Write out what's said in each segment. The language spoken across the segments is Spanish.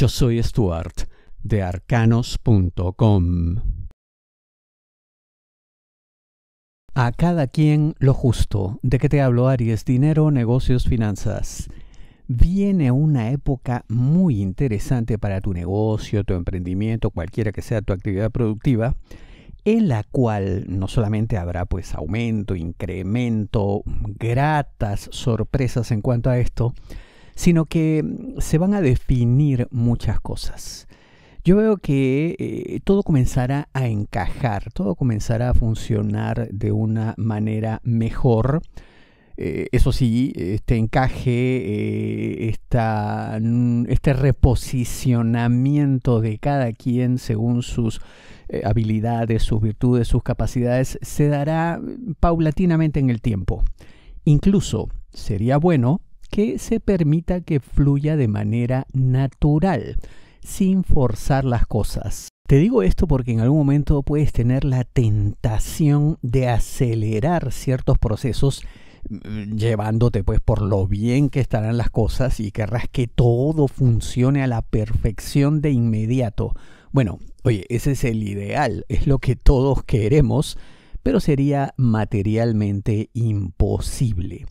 Yo soy Stuart de arcanos.com. A cada quien lo justo. ¿De qué te hablo, Aries? Dinero, negocios, finanzas. Viene una época muy interesante para tu negocio, tu emprendimiento, cualquiera que sea tu actividad productiva en la cual no solamente habrá pues aumento, incremento, gratas sorpresas en cuanto a esto, sino que mm, se van a definir muchas cosas. Yo veo que eh, todo comenzará a encajar, todo comenzará a funcionar de una manera mejor. Eh, eso sí, este encaje, eh, mm, este reposicionamiento de cada quien según sus habilidades, sus virtudes, sus capacidades, se dará mm, paulatinamente en el tiempo. Incluso sería bueno que se permita que fluya de manera natural, sin forzar las cosas. Te digo esto porque en algún momento puedes tener la tentación de acelerar ciertos procesos mm, llevándote pues por lo bien que estarán las cosas y querrás que todo funcione a la perfección de inmediato. Bueno, oye, ese es el ideal, es lo que todos queremos, pero sería materialmente imposible.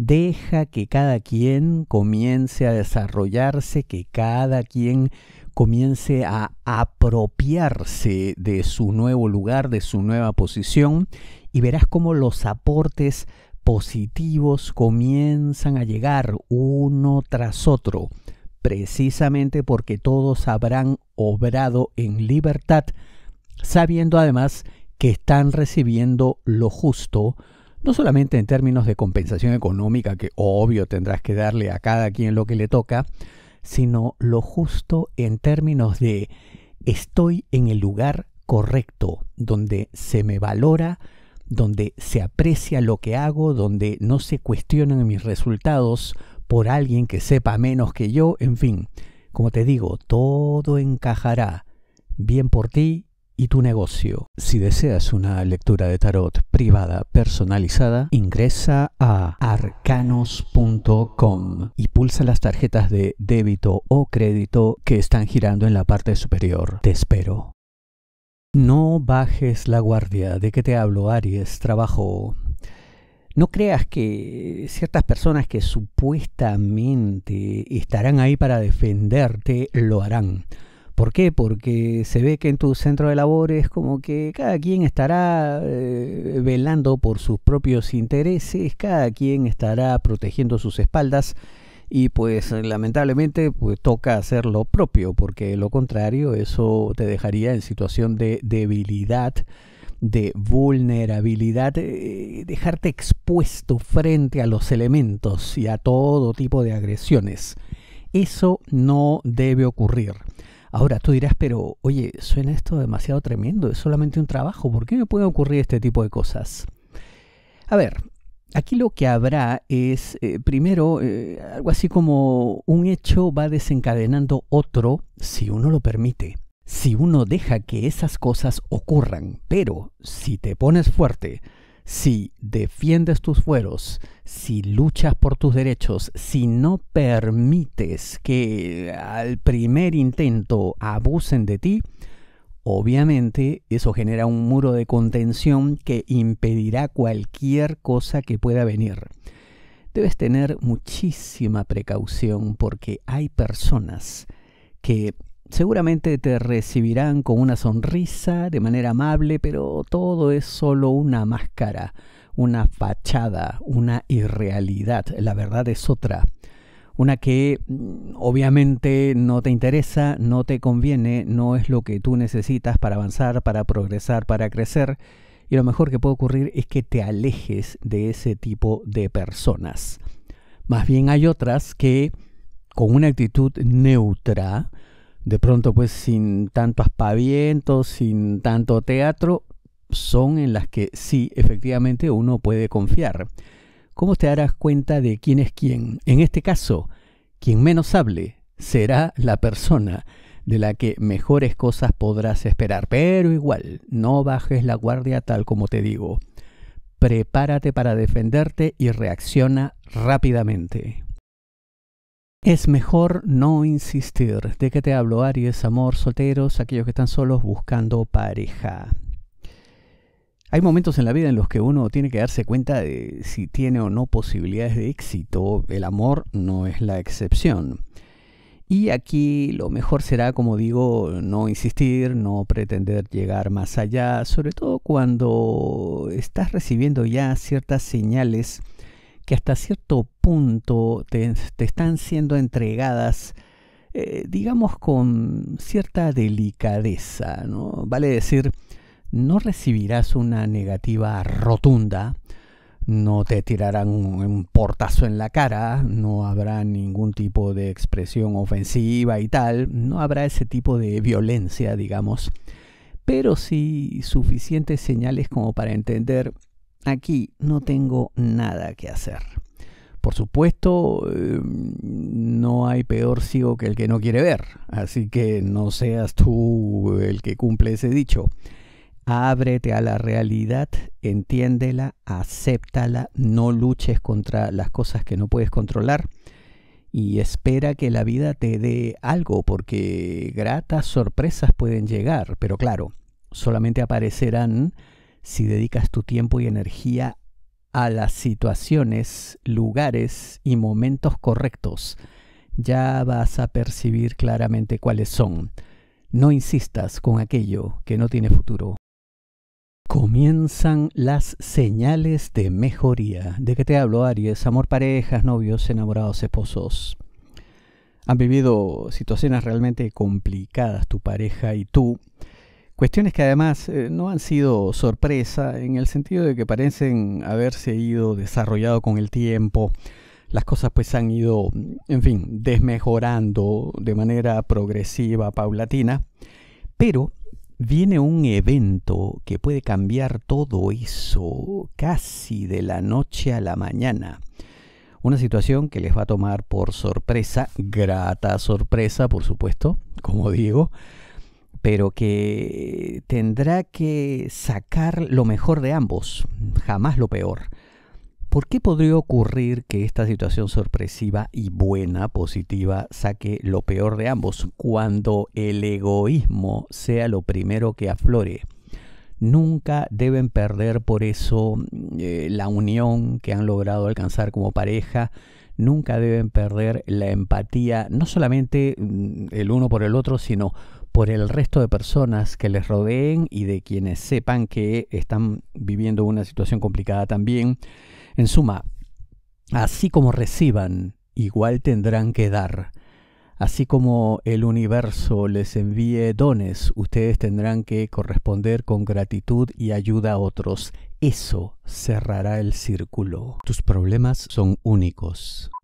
Deja que cada quien comience a desarrollarse, que cada quien comience a apropiarse de su nuevo lugar, de su nueva posición, y verás cómo los aportes positivos comienzan a llegar uno tras otro, precisamente porque todos habrán obrado en libertad, sabiendo además que están recibiendo lo justo, no solamente en términos de compensación económica, que obvio tendrás que darle a cada quien lo que le toca, sino lo justo en términos de estoy en el lugar correcto, donde se me valora, donde se aprecia lo que hago, donde no se cuestionan mis resultados por alguien que sepa menos que yo, en fin, como te digo, todo encajará bien por ti y tu negocio. Si deseas una lectura de tarot privada personalizada, ingresa a arcanos.com y pulsa las tarjetas de débito o crédito que están girando en la parte superior. Te espero. No bajes la guardia. ¿De qué te hablo, Aries? Trabajo. No creas que ciertas personas que supuestamente estarán ahí para defenderte lo harán. ¿Por qué? Porque se ve que en tu centro de labor es como que cada quien estará eh, velando por sus propios intereses, cada quien estará protegiendo sus espaldas y pues lamentablemente pues, toca hacer lo propio porque lo contrario eso te dejaría en situación de debilidad de vulnerabilidad, eh, dejarte expuesto frente a los elementos y a todo tipo de agresiones. Eso no debe ocurrir. Ahora tú dirás, pero oye, suena esto demasiado tremendo, es solamente un trabajo, ¿por qué me puede ocurrir este tipo de cosas? A ver, aquí lo que habrá es, eh, primero, eh, algo así como un hecho va desencadenando otro si uno lo permite, si uno deja que esas cosas ocurran, pero si te pones fuerte, si defiendes tus fueros, si luchas por tus derechos, si no permites que al primer intento abusen de ti, obviamente eso genera un muro de contención que impedirá cualquier cosa que pueda venir. Debes tener muchísima precaución porque hay personas que Seguramente te recibirán con una sonrisa de manera amable, pero todo es solo una máscara, una fachada, una irrealidad. La verdad es otra. Una que mm, obviamente no te interesa, no te conviene, no es lo que tú necesitas para avanzar, para progresar, para crecer. Y lo mejor que puede ocurrir es que te alejes de ese tipo de personas. Más bien hay otras que con una actitud neutra, de pronto pues sin tanto aspaviento, sin tanto teatro, son en las que sí, efectivamente uno puede confiar. ¿Cómo te darás cuenta de quién es quién? En este caso, quien menos hable será la persona de la que mejores cosas podrás esperar. Pero igual, no bajes la guardia tal como te digo. Prepárate para defenderte y reacciona rápidamente. Es mejor no insistir. ¿De qué te hablo, Aries? Amor, solteros, aquellos que están solos buscando pareja. Hay momentos en la vida en los que uno tiene que darse cuenta de si tiene o no posibilidades de éxito. El amor no es la excepción. Y aquí lo mejor será, como digo, no insistir, no pretender llegar más allá, sobre todo cuando estás recibiendo ya ciertas señales que hasta cierto punto punto te, están siendo entregadas, eh, digamos, con cierta delicadeza, ¿no? Vale decir, no recibirás una negativa rotunda, no te tirarán un, un, portazo en la cara, no habrá ningún tipo de expresión ofensiva y tal, no habrá ese tipo de violencia, digamos, pero sí suficientes señales como para entender, aquí no tengo nada que hacer. Por supuesto, em, no hay peor ciego que el que no quiere ver, así que no seas tú el que cumple ese dicho. Ábrete a la realidad, entiéndela, acéptala, no luches contra las cosas que no puedes controlar y espera que la vida te dé algo porque gratas sorpresas pueden llegar, pero claro, solamente aparecerán si dedicas tu tiempo y energía a las situaciones, lugares y momentos correctos, ya vas a percibir claramente cuáles son. No insistas con aquello que no tiene futuro. Comienzan las señales de mejoría. ¿De qué te hablo, Aries? Amor, parejas, novios, enamorados, esposos. Han vivido situaciones realmente complicadas tu pareja y tú Cuestiones que además eh, no han sido sorpresa en el sentido de que parecen haberse ido desarrollado con el tiempo. Las cosas pues han ido, en fin, desmejorando de manera progresiva, paulatina. Pero viene un evento que puede cambiar todo eso casi de la noche a la mañana. Una situación que les va a tomar por sorpresa, grata sorpresa, por supuesto, como digo, pero que tendrá que sacar lo mejor de ambos, jamás lo peor. ¿Por qué podría ocurrir que esta situación sorpresiva y buena, positiva, saque lo peor de ambos cuando el egoísmo sea lo primero que aflore? Nunca deben perder por eso eh, la unión que han logrado alcanzar como pareja, nunca deben perder la empatía, no solamente mm, el uno por el otro, sino por el resto de personas que les rodeen y de quienes sepan que están viviendo una situación complicada también. En suma, así como reciban, igual tendrán que dar. Así como el universo les envíe dones, ustedes tendrán que corresponder con gratitud y ayuda a otros. Eso cerrará el círculo. Tus problemas son únicos.